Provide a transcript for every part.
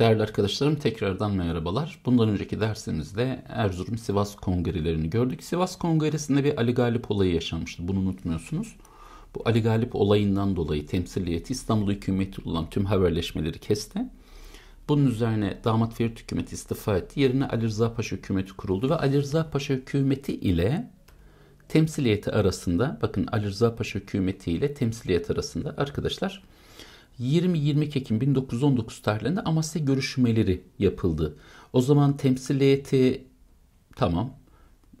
Değerli arkadaşlarım tekrardan merhabalar. Bundan önceki dersimizde Erzurum-Sivas kongrelerini gördük. Sivas kongresinde bir Ali Galip olayı yaşanmıştı. Bunu unutmuyorsunuz. Bu Ali Galip olayından dolayı temsiliyeti İstanbul hükümeti olan tüm haberleşmeleri kesti. Bunun üzerine damat Ferit hükümeti istifa etti. Yerine Ali Rıza Paşa hükümeti kuruldu ve Ali Rıza Paşa hükümeti ile temsiliyeti arasında bakın Ali Rıza Paşa hükümeti ile temsiliyet arasında arkadaşlar 20-22 Ekim 1919 tarihlerinde Amasya görüşmeleri yapıldı. O zaman temsil heyeti tamam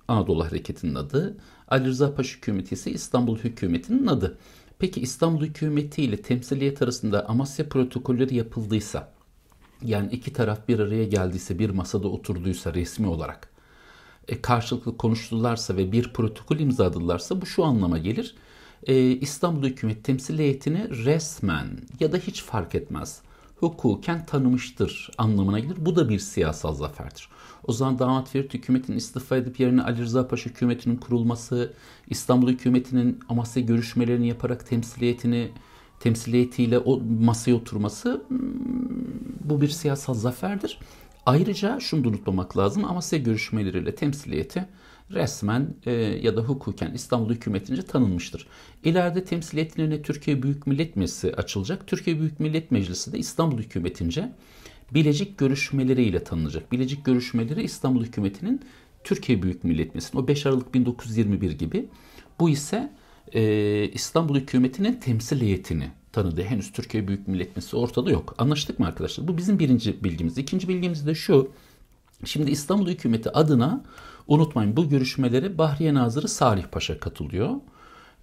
Anadolu Hareketi'nin adı. Ali Rıza Paşa hükümeti ise İstanbul hükümetinin adı. Peki İstanbul hükümeti ile temsiliyet arasında Amasya protokolleri yapıldıysa yani iki taraf bir araya geldiyse bir masada oturduysa resmi olarak e, karşılıklı konuştularsa ve bir protokol imzaladılarsa bu şu anlama gelir e, İstanbul hükümet temsil heyetini resmen ya da hiç fark etmez hukuken tanımıştır anlamına gelir. Bu da bir siyasal zaferdir. O zaman Damat Ferit hükümetinin istifa edip yerine Ali Rıza Paşa hükümetinin kurulması, İstanbul hükümetinin Amasya görüşmelerini yaparak temsiliyetini temsiliyetiyle o masaya oturması hmm, bu bir siyasal zaferdir. Ayrıca şunu da unutmamak lazım Amasya görüşmeleriyle temsiliyeti resmen e, ya da hukuken İstanbul hükümetince tanınmıştır. İleride temsiliyetin önüne Türkiye Büyük Millet Meclisi açılacak. Türkiye Büyük Millet Meclisi de İstanbul hükümetince Bilecik görüşmeleriyle tanınacak. Bilecik görüşmeleri İstanbul hükümetinin Türkiye Büyük Millet Meclisi. o 5 Aralık 1921 gibi. Bu ise e, İstanbul hükümetinin temsil heyetini Tanıdı henüz Türkiye Büyük Millet Meclisi ortada yok. Anlaştık mı arkadaşlar? Bu bizim birinci bilgimiz. İkinci bilgimiz de şu. Şimdi İstanbul hükümeti adına unutmayın bu görüşmelere Bahriye Nazırı Salih Paşa katılıyor.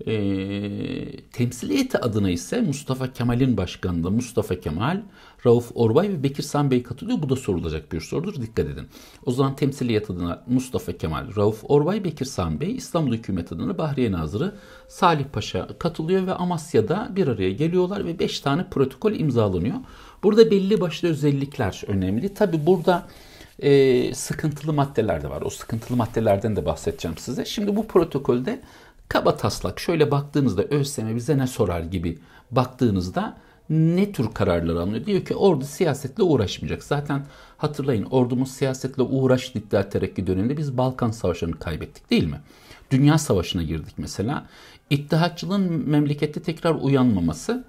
E, ee, temsiliyeti adına ise Mustafa Kemal'in başkanlığı Mustafa Kemal, Rauf Orbay ve Bekir San Bey katılıyor. Bu da sorulacak bir sorudur. Dikkat edin. O zaman temsiliyet adına Mustafa Kemal, Rauf Orbay, Bekir San Bey, İstanbul hükümet adına Bahriye Nazırı Salih Paşa katılıyor ve Amasya'da bir araya geliyorlar ve 5 tane protokol imzalanıyor. Burada belli başlı özellikler önemli. Tabi burada e, sıkıntılı maddeler de var. O sıkıntılı maddelerden de bahsedeceğim size. Şimdi bu protokolde kaba taslak şöyle baktığınızda ÖSYM bize ne sorar gibi baktığınızda ne tür kararlar alınıyor? Diyor ki ordu siyasetle uğraşmayacak. Zaten hatırlayın ordumuz siyasetle uğraştı iddia terekki döneminde biz Balkan Savaşı'nı kaybettik değil mi? Dünya Savaşı'na girdik mesela. İttihatçılığın memlekette tekrar uyanmaması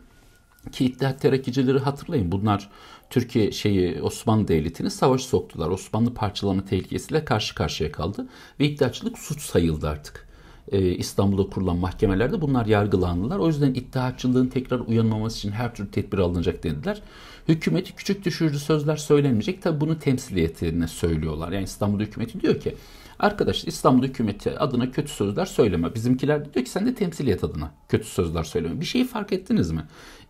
ki İttihat Terakicileri hatırlayın bunlar Türkiye şeyi Osmanlı Devleti'ni savaş soktular. Osmanlı parçalama tehlikesiyle karşı karşıya kaldı ve iddiaçılık suç sayıldı artık e, İstanbul'da kurulan mahkemelerde bunlar yargılandılar. O yüzden iddiaçılığın tekrar uyanmaması için her türlü tedbir alınacak dediler. Hükümeti küçük düşürücü sözler söylenmeyecek. Tabi bunu temsiliyetine söylüyorlar. Yani İstanbul hükümeti diyor ki Arkadaş İstanbul hükümeti adına kötü sözler söyleme. Bizimkiler diyor ki sen de temsiliyet adına kötü sözler söyleme. Bir şeyi fark ettiniz mi?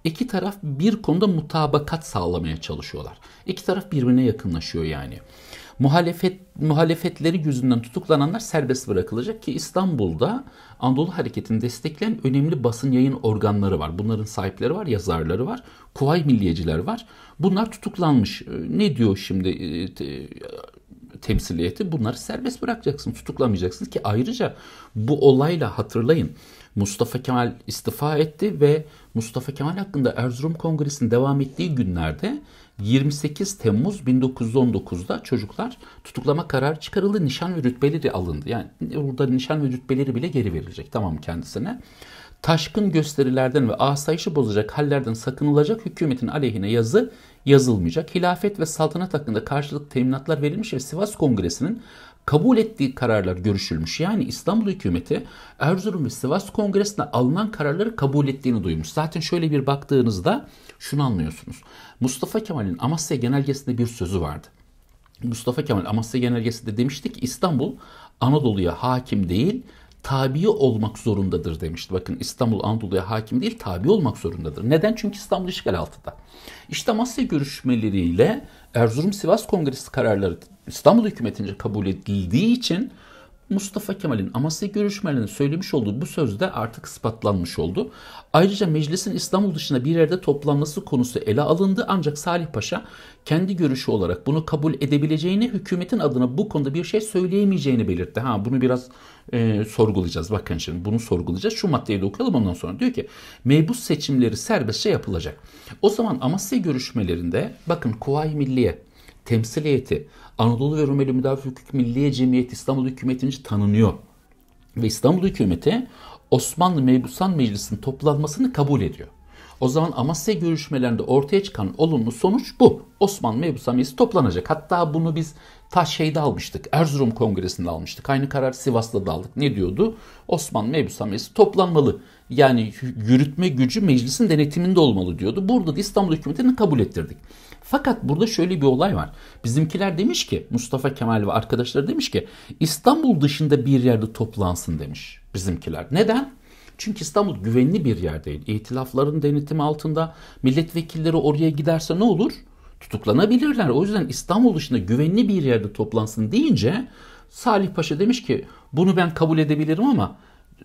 İki taraf bir konuda mutabakat sağlamaya çalışıyorlar. İki taraf birbirine yakınlaşıyor yani muhalefet muhalefetleri yüzünden tutuklananlar serbest bırakılacak ki İstanbul'da Anadolu Hareketi'ni destekleyen önemli basın yayın organları var. Bunların sahipleri var, yazarları var, Kuvay Milliyeciler var. Bunlar tutuklanmış. Ee, ne diyor şimdi e, temsiliyeti bunları serbest bırakacaksın, tutuklamayacaksın ki ayrıca bu olayla hatırlayın Mustafa Kemal istifa etti ve Mustafa Kemal hakkında Erzurum Kongresi'nin devam ettiği günlerde 28 Temmuz 1919'da çocuklar tutuklama kararı çıkarıldı. Nişan ve rütbeleri alındı. Yani burada nişan ve rütbeleri bile geri verilecek tamam kendisine. Taşkın gösterilerden ve asayişi bozacak hallerden sakınılacak hükümetin aleyhine yazı yazılmayacak. Hilafet ve saltanat hakkında karşılık teminatlar verilmiş ve Sivas Kongresi'nin kabul ettiği kararlar görüşülmüş. Yani İstanbul hükümeti Erzurum ve Sivas Kongresi'nde alınan kararları kabul ettiğini duymuş. Zaten şöyle bir baktığınızda şunu anlıyorsunuz. Mustafa Kemal'in Amasya Genelgesi'nde bir sözü vardı. Mustafa Kemal Amasya Genelgesi'nde demişti ki İstanbul Anadolu'ya hakim değil tabi olmak zorundadır demişti. Bakın İstanbul Anadolu'ya hakim değil tabi olmak zorundadır. Neden? Çünkü İstanbul işgal altında. İşte Amasya görüşmeleriyle Erzurum Sivas Kongresi kararları İstanbul hükümetince kabul edildiği için Mustafa Kemal'in Amasya görüşmelerinde söylemiş olduğu bu söz de artık ispatlanmış oldu. Ayrıca meclisin İstanbul dışında bir yerde toplanması konusu ele alındı ancak Salih Paşa kendi görüşü olarak bunu kabul edebileceğini, hükümetin adına bu konuda bir şey söyleyemeyeceğini belirtti. Ha bunu biraz e, sorgulayacağız. Bakın şimdi bunu sorgulayacağız. Şu maddeyi de okuyalım ondan sonra. Diyor ki mebus seçimleri serbestçe yapılacak. O zaman Amasya görüşmelerinde bakın Kuvayi Milliye temsiliyeti Anadolu ve Rumeli Müdafaa Hukuk Milliye Cemiyeti İstanbul Hükümeti'nce tanınıyor. Ve İstanbul Hükümeti Osmanlı Mebusan Meclisi'nin toplanmasını kabul ediyor. O zaman Amasya görüşmelerinde ortaya çıkan olumlu sonuç bu. Osmanlı Mebusan Meclisi toplanacak. Hatta bunu biz ta şeyde almıştık. Erzurum Kongresi'nde almıştık. Aynı karar Sivas'ta da aldık. Ne diyordu? Osmanlı Mebusan Meclisi toplanmalı. Yani yürütme gücü meclisin denetiminde olmalı diyordu. Burada da İstanbul hükümetini kabul ettirdik. Fakat burada şöyle bir olay var. Bizimkiler demiş ki Mustafa Kemal ve arkadaşları demiş ki İstanbul dışında bir yerde toplansın demiş bizimkiler. Neden? Çünkü İstanbul güvenli bir yer değil. İtilafların denetimi altında milletvekilleri oraya giderse ne olur? Tutuklanabilirler. O yüzden İstanbul dışında güvenli bir yerde toplansın deyince Salih Paşa demiş ki bunu ben kabul edebilirim ama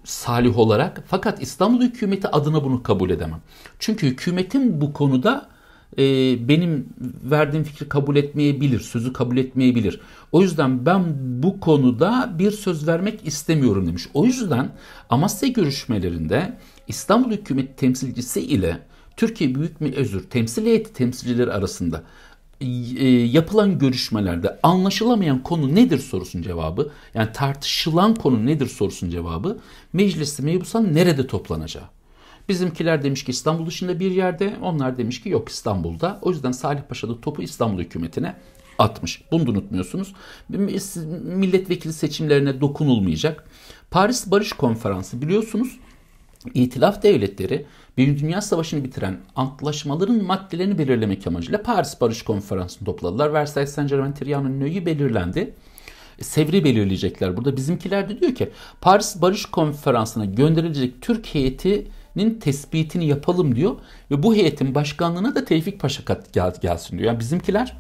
Salih olarak fakat İstanbul hükümeti adına bunu kabul edemem. Çünkü hükümetin bu konuda e, benim verdiğim fikri kabul etmeyebilir, sözü kabul etmeyebilir. O yüzden ben bu konuda bir söz vermek istemiyorum demiş. O yüzden Amasya görüşmelerinde İstanbul hükümet temsilcisi ile Türkiye Büyük Millet Özür temsil heyeti temsilcileri arasında e, e yapılan görüşmelerde anlaşılamayan konu nedir sorusun cevabı yani tartışılan konu nedir sorusun cevabı mecliste mebusan nerede toplanacağı. Bizimkiler demiş ki İstanbul dışında bir yerde. Onlar demiş ki yok İstanbul'da. O yüzden Salih Paşa da topu İstanbul hükümetine atmış. Bunu da unutmuyorsunuz. Milletvekili seçimlerine dokunulmayacak. Paris Barış Konferansı biliyorsunuz İtilaf devletleri Birinci Dünya Savaşı'nı bitiren antlaşmaların maddelerini belirlemek amacıyla Paris Barış Konferansı'nı topladılar. Versailles Saint-Germain Trianon Nöyü belirlendi. E, Sevri belirleyecekler burada. Bizimkiler de diyor ki Paris Barış Konferansı'na gönderilecek Türk heyeti heyetinin tespitini yapalım diyor. Ve bu heyetin başkanlığına da Tevfik Paşa gelsin diyor. Yani bizimkiler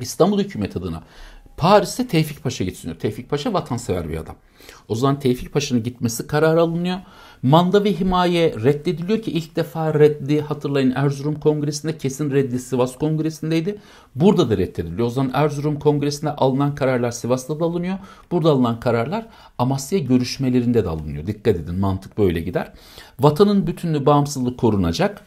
İstanbul hükümet adına Paris'te Tevfik Paşa gitsin diyor. Tevfik Paşa vatansever bir adam. O zaman Tevfik Paşa'nın gitmesi karar alınıyor. Manda ve himaye reddediliyor ki ilk defa reddi hatırlayın Erzurum Kongresi'nde kesin reddi Sivas Kongresi'ndeydi. Burada da reddediliyor. O zaman Erzurum Kongresi'nde alınan kararlar Sivas'ta da alınıyor. Burada alınan kararlar Amasya görüşmelerinde de alınıyor. Dikkat edin mantık böyle gider. Vatanın bütünlüğü bağımsızlığı korunacak.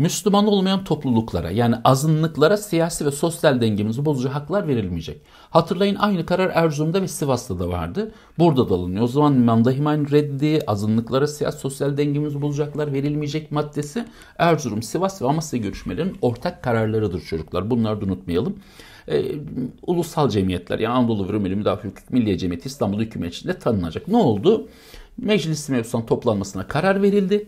Müslüman olmayan topluluklara yani azınlıklara siyasi ve sosyal dengemizi bozucu haklar verilmeyecek. Hatırlayın aynı karar Erzurum'da ve Sivas'ta da vardı. Burada da alınıyor. O zaman Mandahiman reddi, azınlıklara siyasi sosyal dengemizi bozucu haklar verilmeyecek maddesi Erzurum, Sivas ve Amasya görüşmelerinin ortak kararlarıdır çocuklar. Bunları da unutmayalım. E, ulusal cemiyetler yani Anadolu ve Rumeli Müdafaa Hukuk Milliye Cemiyeti İstanbul Hükümetçiliği'nde tanınacak. Ne oldu? Meclis mevzusunun toplanmasına karar verildi.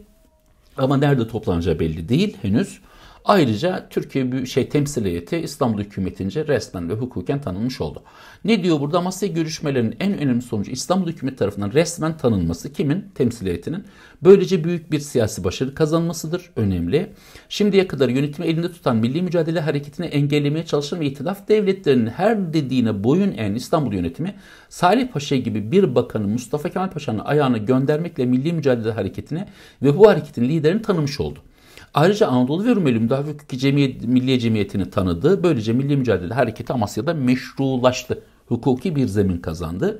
Ama nerede toplanacağı belli değil henüz. Ayrıca Türkiye şey temsiliyeti İstanbul hükümetince resmen ve hukuken tanınmış oldu. Ne diyor burada? Amasya görüşmelerinin en önemli sonucu İstanbul hükümet tarafından resmen tanınması kimin? Temsiliyetinin. Böylece büyük bir siyasi başarı kazanmasıdır. Önemli. Şimdiye kadar yönetimi elinde tutan milli mücadele hareketini engellemeye çalışan ve itilaf devletlerinin her dediğine boyun eğen İstanbul yönetimi Salih Paşa gibi bir bakanı Mustafa Kemal Paşa'nın ayağına göndermekle milli mücadele hareketini ve bu hareketin liderini tanımış oldu. Ayrıca Anadolu ve Rumeli Müdafaa Cemiyet, Milliye Cemiyeti'ni tanıdı. Böylece Milli Mücadele Hareketi Amasya'da meşrulaştı. Hukuki bir zemin kazandı.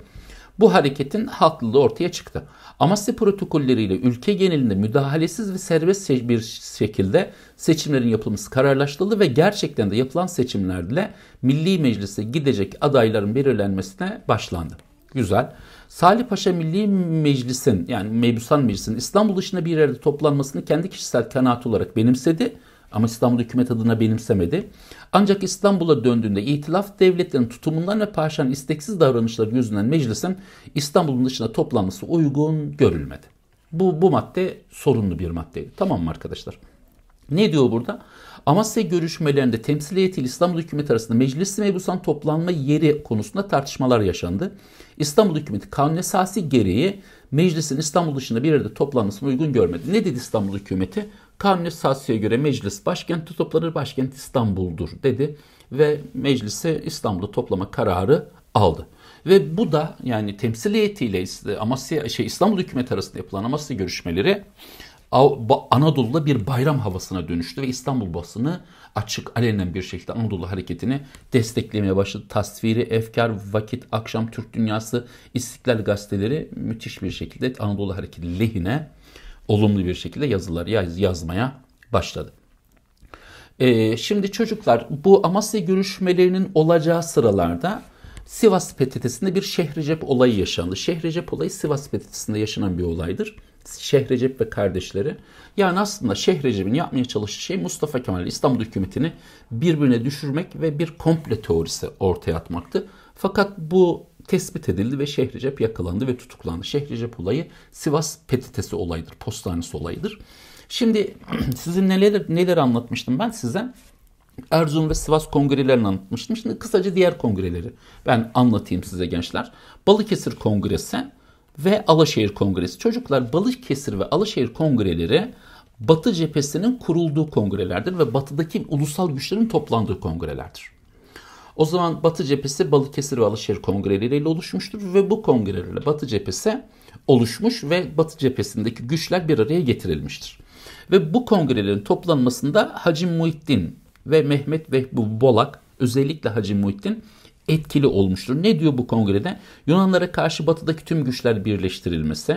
Bu hareketin haklılığı ortaya çıktı. Amasya protokolleriyle ülke genelinde müdahalesiz ve serbest bir şekilde seçimlerin yapılması kararlaştırıldı ve gerçekten de yapılan seçimlerle Milli Meclis'e gidecek adayların belirlenmesine başlandı. Güzel. Salih Paşa Milli Meclis'in yani Mebusan Meclisin, İstanbul dışında bir yerde toplanmasını kendi kişisel kanaat olarak benimsedi. Ama İstanbul hükümet adına benimsemedi. Ancak İstanbul'a döndüğünde itilaf devletlerin tutumundan ve paşanın isteksiz davranışları yüzünden meclisin İstanbul'un dışına toplanması uygun görülmedi. Bu, bu madde sorunlu bir maddeydi. Tamam mı arkadaşlar? Ne diyor burada? Amasya görüşmelerinde temsiliyeti ile İstanbul hükümeti arasında meclis-i mebusan toplanma yeri konusunda tartışmalar yaşandı. İstanbul hükümeti kanun esası gereği meclisin İstanbul dışında bir yerde toplanmasını uygun görmedi. Ne dedi İstanbul hükümeti? Kanun esasıya göre meclis başkentte toplanır, başkent İstanbul'dur dedi ve Meclise İstanbul'da toplama kararı aldı. Ve bu da yani temsiliyetiyle Amasya, şey, İstanbul hükümeti arasında yapılan Amasya görüşmeleri Anadolu'da bir bayram havasına dönüştü ve İstanbul basını açık alenen bir şekilde Anadolu hareketini desteklemeye başladı. Tasviri, Efkar, Vakit, Akşam, Türk Dünyası, İstiklal gazeteleri müthiş bir şekilde Anadolu hareketi lehine olumlu bir şekilde yazılar yaz, yazmaya başladı. Ee, şimdi çocuklar bu Amasya görüşmelerinin olacağı sıralarda Sivas Fethedesi'nde bir Şehrecep olayı yaşandı. Şehrecep olayı Sivas Fethedesi'nde yaşanan bir olaydır. Şehrecep ve kardeşleri. Yani aslında Şehrecep'in yapmaya çalıştığı şey Mustafa Kemal İstanbul hükümetini birbirine düşürmek ve bir komple teorisi ortaya atmaktı. Fakat bu tespit edildi ve Şehrecep yakalandı ve tutuklandı. Şehrecep olayı Sivas petitesi olayıdır, postanesi olayıdır. Şimdi sizin neler, neler anlatmıştım ben size? Erzurum ve Sivas kongrelerini anlatmıştım. Şimdi kısaca diğer kongreleri ben anlatayım size gençler. Balıkesir Kongresi ve Alaşehir Kongresi. Çocuklar Balıkesir ve Alaşehir Kongreleri Batı cephesinin kurulduğu kongrelerdir ve batıdaki ulusal güçlerin toplandığı kongrelerdir. O zaman Batı cephesi Balıkesir ve Alaşehir kongreleriyle oluşmuştur ve bu kongrelerle Batı cephesi oluşmuş ve Batı cephesindeki güçler bir araya getirilmiştir. Ve bu kongrelerin toplanmasında Hacı Muhittin ve Mehmet Vehbi Bolak özellikle Hacı Muhittin etkili olmuştur. Ne diyor bu kongrede? Yunanlara karşı batıdaki tüm güçler birleştirilmesi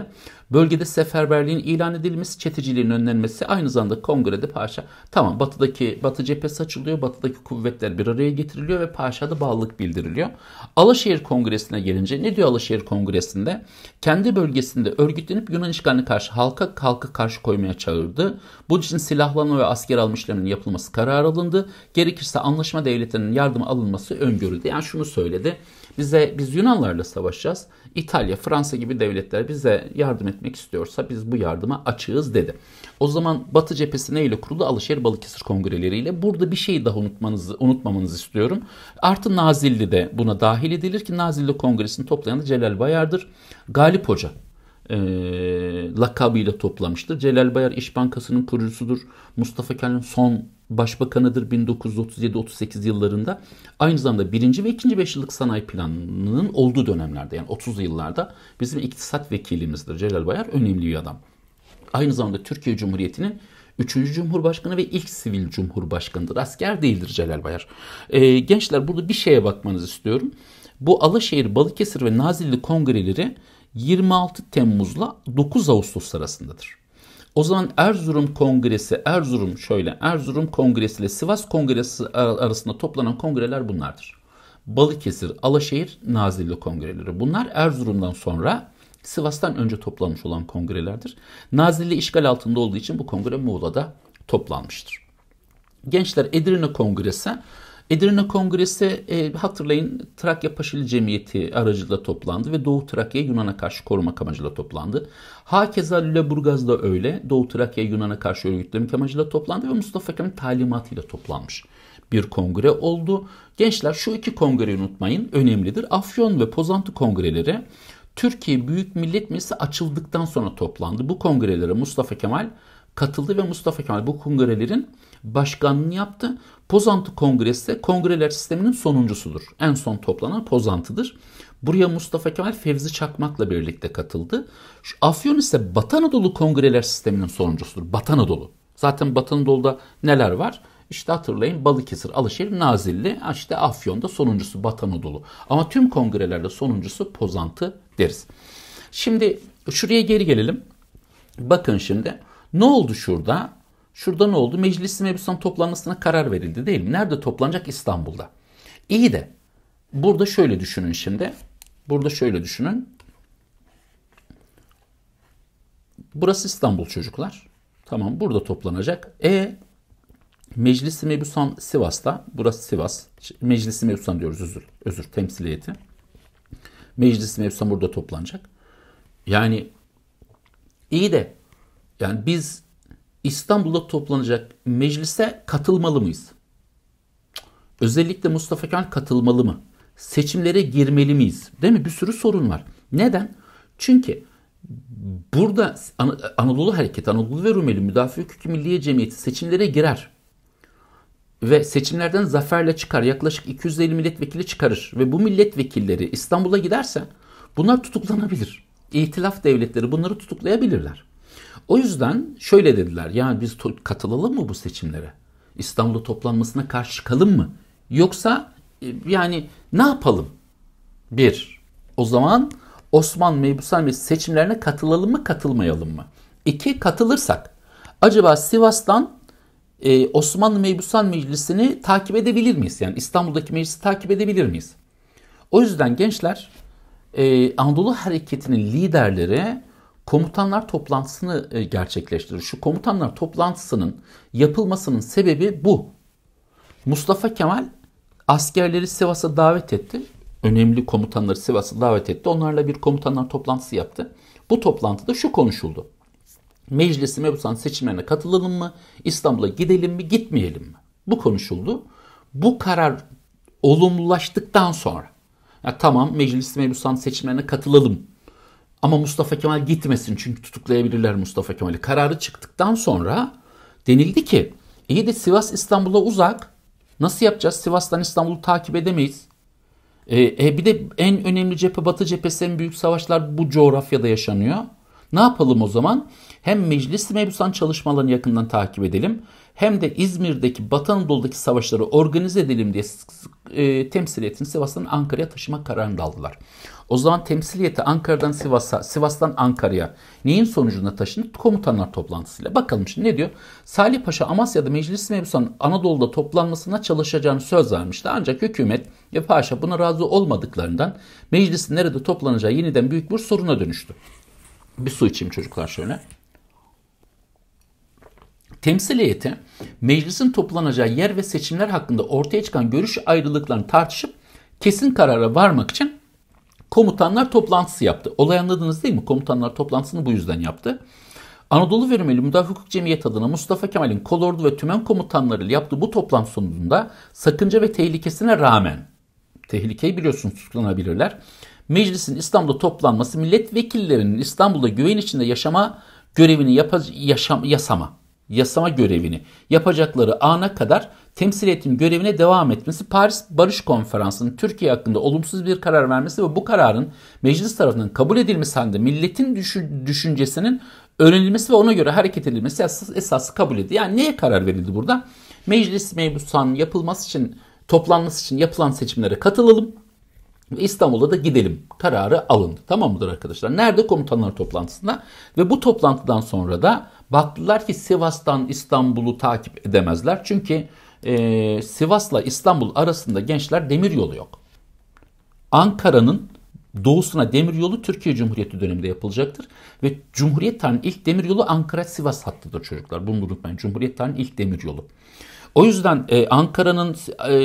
Bölgede seferberliğin ilan edilmesi, çeteciliğin önlenmesi aynı zamanda kongrede paşa tamam batıdaki batı cephesi açılıyor, batıdaki kuvvetler bir araya getiriliyor ve paşada bağlılık bildiriliyor. Alaşehir Kongresi'ne gelince ne diyor Alaşehir Kongresi'nde? Kendi bölgesinde örgütlenip Yunan işgaline karşı halka halkı karşı koymaya çağırdı. Bu için silahlanma ve asker almışlarının yapılması karar alındı. Gerekirse anlaşma devletlerinin yardımı alınması öngörüldü. Yani şunu söyledi. Bize biz Yunanlarla savaşacağız. İtalya, Fransa gibi devletler bize yardım et yönetmek istiyorsa biz bu yardıma açığız dedi. O zaman Batı cephesi neyle kurulu? Alışehir Balıkesir kongreleriyle. Burada bir şeyi daha unutmanızı, unutmamanızı istiyorum. Artı Nazilli de buna dahil edilir ki Nazilli kongresini toplayan da Celal Bayar'dır. Galip Hoca e, lakabıyla toplamıştır. Celal Bayar İş Bankası'nın kurucusudur. Mustafa Kemal'in son başbakanıdır 1937-38 yıllarında. Aynı zamanda birinci ve ikinci beşyıllık sanayi planının olduğu dönemlerde yani 30'lu yıllarda bizim iktisat vekilimizdir Celal Bayar önemli bir adam. Aynı zamanda Türkiye Cumhuriyeti'nin 3. Cumhurbaşkanı ve ilk sivil cumhurbaşkanıdır. Asker değildir Celal Bayar. Ee, gençler burada bir şeye bakmanızı istiyorum. Bu Alaşehir, Balıkesir ve Nazilli kongreleri 26 Temmuz'la 9 Ağustos arasındadır. O zaman Erzurum Kongresi, Erzurum şöyle, Erzurum Kongresi ile Sivas Kongresi arasında toplanan kongreler bunlardır. Balıkesir, Alaşehir, Nazilli kongreleri. Bunlar Erzurum'dan sonra Sivas'tan önce toplanmış olan kongrelerdir. Nazilli işgal altında olduğu için bu kongre Muğla'da toplanmıştır. Gençler Edirne Kongresi Edirne Kongresi e, hatırlayın Trakya Paşili Cemiyeti aracılığıyla toplandı ve Doğu Trakya Yunan'a karşı korumak amacıyla toplandı. Hakeza Lüleburgaz da öyle Doğu Trakya Yunan'a karşı örgütlemek amacıyla toplandı ve Mustafa Kemal talimatıyla toplanmış bir kongre oldu. Gençler şu iki kongreyi unutmayın önemlidir. Afyon ve Pozantı kongreleri Türkiye Büyük Millet Meclisi açıldıktan sonra toplandı. Bu kongrelere Mustafa Kemal katıldı ve Mustafa Kemal bu kongrelerin başkanlığını yaptı. Pozantı Kongresi de kongreler sisteminin sonuncusudur. En son toplanan Pozantı'dır. Buraya Mustafa Kemal Fevzi Çakmak'la birlikte katıldı. Şu Afyon ise Batı Anadolu kongreler sisteminin sonuncusudur. Batı Anadolu. Zaten Batı Anadolu'da neler var? İşte hatırlayın Balıkesir, Alışehir, Nazilli, işte Afyon'da sonuncusu Batı Anadolu. Ama tüm kongrelerde sonuncusu Pozantı deriz. Şimdi şuraya geri gelelim. Bakın şimdi ne oldu şurada? Şurada ne oldu? Meclis-i Mebus'tan toplanmasına karar verildi değil mi? Nerede toplanacak? İstanbul'da. İyi de burada şöyle düşünün şimdi. Burada şöyle düşünün. Burası İstanbul çocuklar. Tamam burada toplanacak. E Meclis-i Mebusan Sivas'ta, burası Sivas, Meclis-i Mebusan diyoruz özür, özür temsiliyeti. Meclis-i Mebusan burada toplanacak. Yani iyi de yani biz İstanbul'da toplanacak meclise katılmalı mıyız? Özellikle Mustafa Kemal katılmalı mı? Seçimlere girmeli miyiz? Değil mi? Bir sürü sorun var. Neden? Çünkü burada An- Anadolu Hareketi, Anadolu ve Rumeli Müdafaa Hukuki Milliye Cemiyeti seçimlere girer. Ve seçimlerden zaferle çıkar. Yaklaşık 250 milletvekili çıkarır. Ve bu milletvekilleri İstanbul'a giderse bunlar tutuklanabilir. İtilaf devletleri bunları tutuklayabilirler. O yüzden şöyle dediler. Yani biz katılalım mı bu seçimlere? İstanbul'da toplanmasına karşı çıkalım mı? Yoksa e, yani ne yapalım? Bir, o zaman Osman Meybusal Meclisi seçimlerine katılalım mı katılmayalım mı? İki, katılırsak acaba Sivas'tan e, Osmanlı Meybusal Meclisi'ni takip edebilir miyiz? Yani İstanbul'daki meclisi takip edebilir miyiz? O yüzden gençler e, Anadolu Hareketi'nin liderleri komutanlar toplantısını e, gerçekleştirir. Şu komutanlar toplantısının yapılmasının sebebi bu. Mustafa Kemal askerleri Sivas'a davet etti. Önemli komutanları Sivas'a davet etti. Onlarla bir komutanlar toplantısı yaptı. Bu toplantıda şu konuşuldu. Meclisi mebusan seçimlerine katılalım mı? İstanbul'a gidelim mi? Gitmeyelim mi? Bu konuşuldu. Bu karar olumlulaştıktan sonra ya tamam meclis mebusan seçimlerine katılalım ama Mustafa Kemal gitmesin çünkü tutuklayabilirler Mustafa Kemal'i. Kararı çıktıktan sonra denildi ki iyi de Sivas İstanbul'a uzak. Nasıl yapacağız? Sivas'tan İstanbul'u takip edemeyiz. E, e, bir de en önemli cephe Batı cephesi en büyük savaşlar bu coğrafyada yaşanıyor. Ne yapalım o zaman? Hem meclis mebusan çalışmalarını yakından takip edelim hem de İzmir'deki Batı Anadolu'daki savaşları organize edelim diye e, temsiliyetini Sivas'tan Ankara'ya taşıma kararını aldılar. O zaman temsiliyeti Ankara'dan Sivas'a, Sivas'tan Ankara'ya neyin sonucunda taşındı? Komutanlar toplantısıyla. Bakalım şimdi ne diyor? Salih Paşa Amasya'da meclis mebusunun Anadolu'da toplanmasına çalışacağını söz vermişti. Ancak hükümet ve paşa buna razı olmadıklarından meclisin nerede toplanacağı yeniden büyük bir soruna dönüştü. Bir su içeyim çocuklar şöyle. Temsil heyeti meclisin toplanacağı yer ve seçimler hakkında ortaya çıkan görüş ayrılıklarını tartışıp kesin karara varmak için komutanlar toplantısı yaptı. Olay anladınız değil mi? Komutanlar toplantısını bu yüzden yaptı. Anadolu Verimeli Müdafaa Hukuk Cemiyeti adına Mustafa Kemal'in kolordu ve tümen komutanlarıyla yaptığı bu toplantı sonucunda sakınca ve tehlikesine rağmen, tehlikeyi biliyorsunuz tutuklanabilirler, meclisin İstanbul'da toplanması milletvekillerinin İstanbul'da güven içinde yaşama görevini yapa, yaşam, yasama, yasama görevini yapacakları ana kadar temsil ettiğim görevine devam etmesi, Paris Barış Konferansı'nın Türkiye hakkında olumsuz bir karar vermesi ve bu kararın meclis tarafından kabul edilmesi halinde milletin düşüncesinin öğrenilmesi ve ona göre hareket edilmesi esası kabul edildi. Yani neye karar verildi burada? Meclis mebusanın yapılması için, toplanması için yapılan seçimlere katılalım. İstanbul'a da gidelim kararı alındı. Tamam mıdır arkadaşlar? Nerede? Komutanlar toplantısında. Ve bu toplantıdan sonra da baktılar ki Sivas'tan İstanbul'u takip edemezler. Çünkü e, Sivas'la İstanbul arasında gençler demir yolu yok. Ankara'nın doğusuna demir yolu Türkiye Cumhuriyeti döneminde yapılacaktır. Ve Cumhuriyet tarihinin ilk demir yolu Ankara-Sivas hattıdır çocuklar. Bunu unutmayın. Cumhuriyet tarihinin ilk demir yolu. O yüzden e, Ankara'nın e,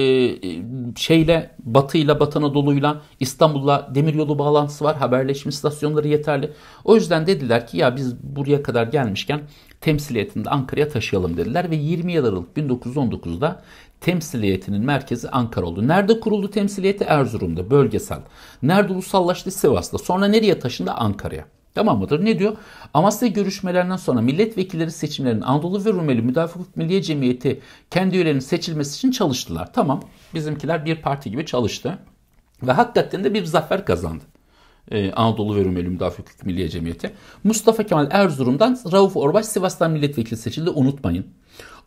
şeyle batıyla Batı Anadolu'yla İstanbul'la demiryolu bağlantısı var. Haberleşme istasyonları yeterli. O yüzden dediler ki ya biz buraya kadar gelmişken temsiliyetini de Ankara'ya taşıyalım dediler ve 20 Aralık 1919'da temsiliyetinin merkezi Ankara oldu. Nerede kuruldu temsiliyeti? Erzurum'da bölgesel. Nerede ulusallaştı? Sivas'ta. Sonra nereye taşındı? Ankara'ya. Tamam mıdır? Ne diyor? Amasya görüşmelerinden sonra milletvekilleri seçimlerinin Anadolu ve Rumeli müdafaa Milliye Cemiyeti kendi üyelerinin seçilmesi için çalıştılar. Tamam bizimkiler bir parti gibi çalıştı ve hakikaten de bir zafer kazandı e, Anadolu ve Rumeli Müdafaa Milliye Cemiyeti. Mustafa Kemal Erzurum'dan, Rauf Orbaş Sivas'tan milletvekili seçildi unutmayın.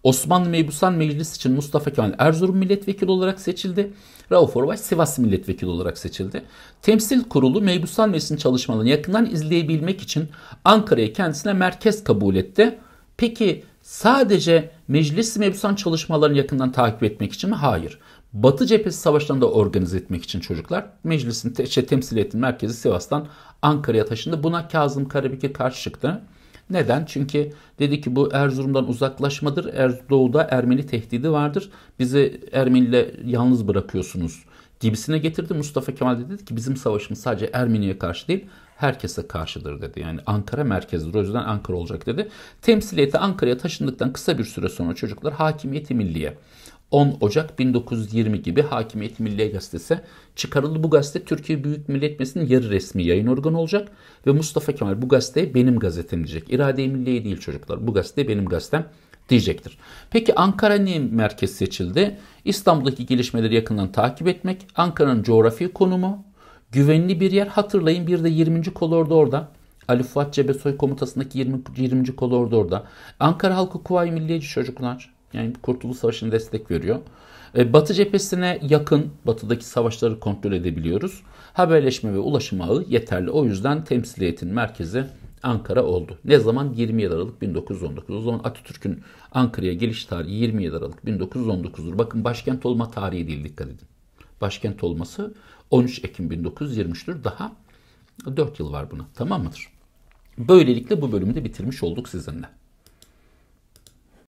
Osmanlı Meybusan Meclis için Mustafa Kemal Erzurum milletvekili olarak seçildi. Rauf Orbaş Sivas milletvekili olarak seçildi. Temsil kurulu Meybusan Meclisi'nin çalışmalarını yakından izleyebilmek için Ankara'yı kendisine merkez kabul etti. Peki sadece meclis mebusan çalışmalarını yakından takip etmek için mi? Hayır. Batı cephesi savaşlarını da organize etmek için çocuklar meclisin te- şey, temsil ettiği merkezi Sivas'tan Ankara'ya taşındı. Buna Kazım Karabekir karşı çıktı. Neden? Çünkü dedi ki bu Erzurum'dan uzaklaşmadır. Erdoğu'da Ermeni tehdidi vardır. Bizi Ermeniyle yalnız bırakıyorsunuz gibisine getirdi. Mustafa Kemal de dedi ki bizim savaşımız sadece Ermeni'ye karşı değil herkese karşıdır dedi. Yani Ankara merkezdir o yüzden Ankara olacak dedi. Temsiliyeti Ankara'ya taşındıktan kısa bir süre sonra çocuklar hakimiyeti milliye 10 Ocak 1920 gibi Hakimiyet Milliye Gazetesi çıkarıldı. Bu gazete Türkiye Büyük Millet Meclisi'nin yarı resmi yayın organı olacak ve Mustafa Kemal bu gazeteye benim gazetem diyecek. İrade-i Milliye değil çocuklar. Bu gazete benim gazetem diyecektir. Peki Ankara niye merkez seçildi? İstanbul'daki gelişmeleri yakından takip etmek, Ankara'nın coğrafi konumu, güvenli bir yer. Hatırlayın bir de 20. kolordu orada. Ali Fuat Cebesoy komutasındaki 20. 20. kolordu orada. Ankara halkı Kuvayi Milliyeci çocuklar yani Kurtuluş Savaşı'na destek veriyor. E, Batı cephesine yakın batıdaki savaşları kontrol edebiliyoruz. Haberleşme ve ulaşım ağı yeterli. O yüzden temsiliyetin merkezi Ankara oldu. Ne zaman? 27 Aralık 1919. O zaman Atatürk'ün Ankara'ya geliş tarihi 27 Aralık 1919'dur. Bakın başkent olma tarihi değil dikkat edin. Başkent olması 13 Ekim 1923'tür. Daha 4 yıl var buna. Tamam mıdır? Böylelikle bu bölümü de bitirmiş olduk sizinle.